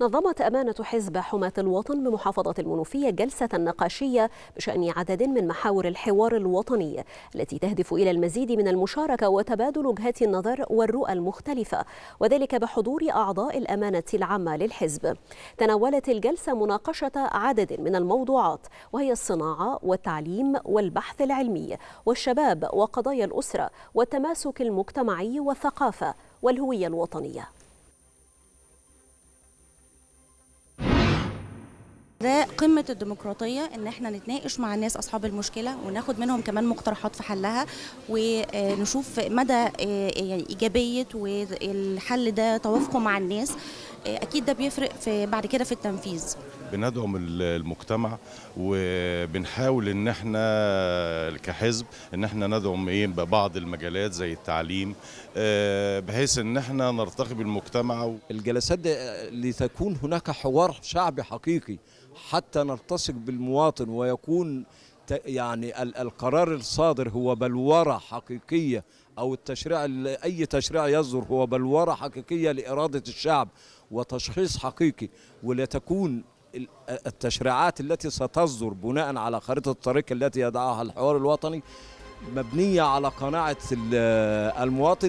نظمت أمانة حزب حماة الوطن بمحافظة المنوفية جلسة نقاشية بشأن عدد من محاور الحوار الوطني التي تهدف إلى المزيد من المشاركة وتبادل وجهات النظر والرؤى المختلفة وذلك بحضور أعضاء الأمانة العامة للحزب تناولت الجلسة مناقشة عدد من الموضوعات وهي الصناعة والتعليم والبحث العلمي والشباب وقضايا الأسرة والتماسك المجتمعي والثقافة والهوية الوطنية ده قمة الديمقراطية إن إحنا نتناقش مع الناس أصحاب المشكلة وناخد منهم كمان مقترحات في حلها ونشوف مدى آه، يعني إيجابية والحل ده توافقه مع الناس آه، اكيد ده بيفرق في بعد كده في التنفيذ بندعم المجتمع وبنحاول ان احنا كحزب ان احنا ندعم ايه ببعض المجالات زي التعليم آه، بحيث ان احنا نرتقي بالمجتمع الجلسات آه، لتكون هناك حوار شعبي حقيقي حتى نلتصق بالمواطن ويكون يعني القرار الصادر هو بلورة حقيقية أو التشريع أي تشريع يصدر هو بلورة حقيقية لإرادة الشعب وتشخيص حقيقي ولتكون التشريعات التي ستصدر بناء على خريطة الطريق التي يضعها الحوار الوطني مبنية على قناعة المواطن